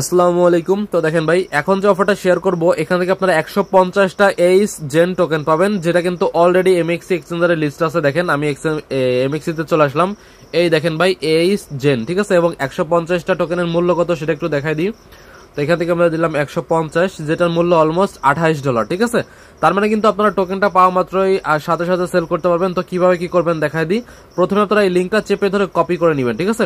আসসালামু আলাইকুম তো দেখেন ভাই এখন যে অফারটা শেয়ার করব এখান থেকে আপনারা একশো পঞ্চাশটা এইস জেন টোকেন পাবেন যেটা কিন্তু অলরেডি এমএক্সি এক্সচেঞ্জারের লিস্ট আছে দেখেন আমি এমএক্সিতে চলে আসলাম এই দেখেন ভাই এইস জেন ঠিক আছে এবং একশো পঞ্চাশটা টোকেনের মূল্য কত সেটা একটু দেখাই দিই তো এখান থেকে আমরা দিলাম একশো পঞ্চাশ যেটার মূল্য অলমোস্ট আঠাইশ ডলার ঠিক আছে তার মানে কিন্তু আপনারা টোকেনটা পাওয়া মাত্রই সাথে সাথে সেল করতে পারবেন তো কিভাবে কি করবেন দেখায় দিই প্রথমে আপনারা এই লিঙ্কটা চেপে ধরে কপি করে নেবেন ঠিক আছে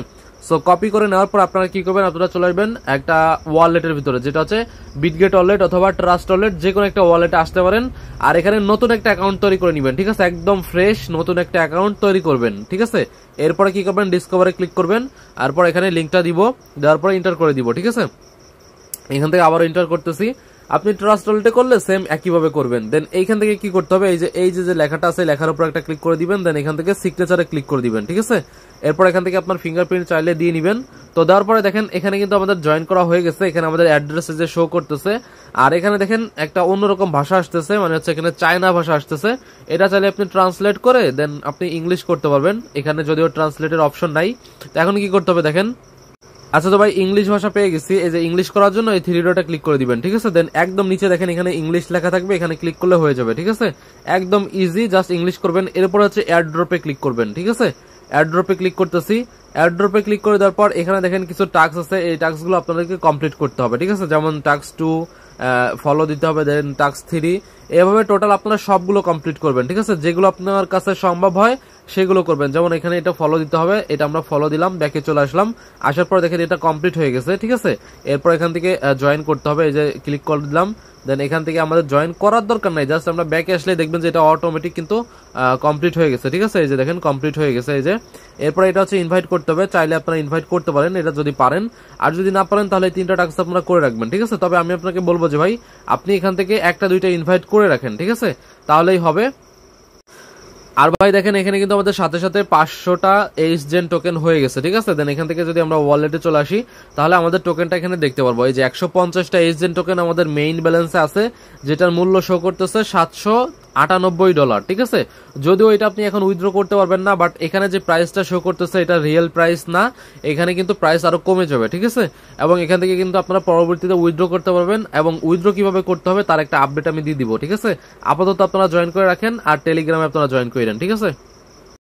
সো কপি করে নেওয়ার পর আপনারা কি করবেন আপনারা চলে আসবেন একটা ওয়ালেটের ভিতরে যেটা হচ্ছে বিটগেট ওয়ালেট অথবা ট্রাস্ট ওয়ালেট যে কোনো একটা ওয়ালেটে আসতে পারেন আর এখানে নতুন একটা অ্যাকাউন্ট তৈরি করে নেবেন ঠিক আছে একদম ফ্রেশ নতুন একটা অ্যাকাউন্ট তৈরি করবেন ঠিক আছে এরপরে কি করবেন ডিসকভারে ক্লিক করবেন তারপর এখানে লিঙ্কটা দিব দেওয়ার পরে ইন্টার করে দিব ঠিক আছে এখান থেকে আবার এন্টার করতেছি আপনি ট্রাস্ট ওয়ালেটে করলে সেম একইভাবে করবেন দেন এইখান থেকে কি করতে হবে এই যে এই যে লেখাটা আছে লেখার উপর একটা ক্লিক করে দিবেন দেন এখান থেকে সিগনেচারে ক্লিক করে দিবেন ঠিক আছে এরপর এখান থেকে আপনার ফিঙ্গারপ্রিন্ট চাইলে দিয়ে নিবেন তো দেওয়ার পরে দেখেন এখানে কিন্তু আমাদের জয়েন করা হয়ে গেছে এখানে আমাদের অ্যাড্রেসে যে শো করতেছে আর এখানে দেখেন একটা অন্যরকম ভাষা আসতেছে মানে হচ্ছে এখানে চায়না ভাষা আসতেছে এটা চাইলে আপনি ট্রান্সলেট করে দেন আপনি ইংলিশ করতে পারবেন এখানে যদিও ট্রান্সলেটের অপশন নাই এখন কি করতে হবে দেখেন আচ্ছা তো ভাই ইংলিশ ভাষা পেয়ে গেছি এই যে ইংলিশ করার জন্য এই থ্রি ডটে ক্লিক করে দিবেন ঠিক আছে দেন একদম নিচে দেখেন এখানে ইংলিশ লেখা থাকবে এখানে ক্লিক করলে হয়ে যাবে ঠিক আছে একদম ইজি জাস্ট ইংলিশ করবেন এরপর হচ্ছে এয়ারড্রপে ক্লিক করবেন ঠিক আছে এয়ারড্রপে ক্লিক করতেছি এয়ারড্রপে ক্লিক করে দেওয়ার পর এখানে দেখেন কিছু টাক্স আছে এই গুলো আপনাদেরকে কমপ্লিট করতে হবে ঠিক আছে যেমন টাক্স টু ফলো দিতে হবে দেন টাক্স থ্রি এভাবে টোটাল আপনারা সবগুলো কমপ্লিট করবেন ঠিক আছে যেগুলো আপনার কাছে সম্ভব হয় সেগুলো করবেন যেমন এখানে এটা ফলো দিতে হবে এটা আমরা ফলো দিলাম ব্যাকে চলে আসলাম আসার পর দেখেন এটা কমপ্লিট হয়ে গেছে ঠিক আছে এরপর এখান থেকে জয়েন করতে হবে এই যে ক্লিক করে দিলাম দেন এখান থেকে আমাদের জয়েন করার দরকার নাই জাস্ট আমরা ব্যাকে আসলে দেখবেন যে এটা অটোমেটিক কিন্তু কমপ্লিট হয়ে গেছে ঠিক আছে এই যে দেখেন কমপ্লিট হয়ে গেছে এই যে এরপর এটা হচ্ছে ইনভাইট করতে হবে চাইলে আপনারা ইনভাইট করতে পারেন এটা যদি পারেন আর যদি না পারেন তাহলে তিনটা টাস্ক আপনারা করে রাখবেন ঠিক আছে তবে আমি আপনাকে বলবো যে ভাই আপনি এখান থেকে একটা দুইটা ইনভাইট করে রাখেন ঠিক আছে তাহলেই হবে আর ভাই দেখেন এখানে কিন্তু আমাদের সাথে সাথে পাঁচশোটা এইচ জেন টোকেন হয়ে গেছে ঠিক আছে দেন এখান থেকে যদি আমরা ওয়ালেটে চলে আসি তাহলে আমাদের টোকেনটা এখানে দেখতে পারবো এই যে একশো পঞ্চাশটা এইচ জেন টোকেন আমাদের মেইন ব্যালেন্সে আছে যেটার মূল্য শো করতেছে সাতশো আটানব্বই ডলার ঠিক আছে যদিও এটা আপনি এখন উইথড্র করতে পারবেন না বাট এখানে যে প্রাইসটা শো করতেছে এটা রিয়েল প্রাইস না এখানে কিন্তু প্রাইস আরো কমে যাবে ঠিক আছে এবং এখান থেকে কিন্তু আপনারা পরবর্তীতে উইথড্র করতে পারবেন এবং উইথড্র কিভাবে করতে হবে তার একটা আপডেট আমি দিয়ে দিব ঠিক আছে আপাতত আপনারা জয়েন করে রাখেন আর টেলিগ্রামে আপনারা জয়েন করে দিবেন ঠিক আছে